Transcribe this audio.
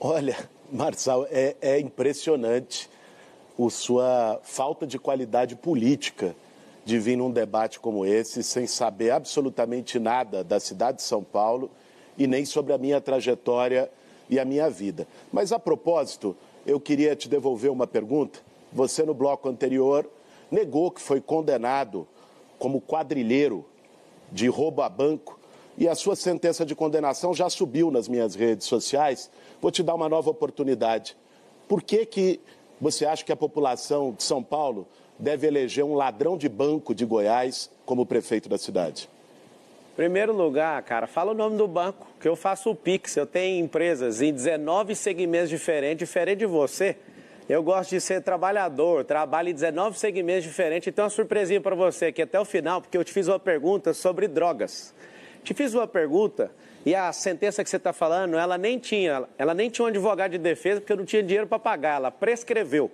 Olha, Marçal, é, é impressionante a sua falta de qualidade política de vir num debate como esse sem saber absolutamente nada da cidade de São Paulo e nem sobre a minha trajetória e a minha vida. Mas a propósito, eu queria te devolver uma pergunta. Você, no bloco anterior, negou que foi condenado como quadrilheiro de roubo a banco e a sua sentença de condenação já subiu nas minhas redes sociais. Vou te dar uma nova oportunidade. Por que, que você acha que a população de São Paulo deve eleger um ladrão de banco de Goiás como prefeito da cidade? Primeiro lugar, cara, fala o nome do banco, que eu faço o Pix. Eu tenho empresas em 19 segmentos diferentes, diferente de você. Eu gosto de ser trabalhador, trabalho em 19 segmentos diferentes. Então, uma surpresinha para você aqui até o final, porque eu te fiz uma pergunta sobre drogas. Te fiz uma pergunta e a sentença que você está falando, ela nem tinha, ela nem tinha um advogado de defesa porque eu não tinha dinheiro para pagar, ela prescreveu.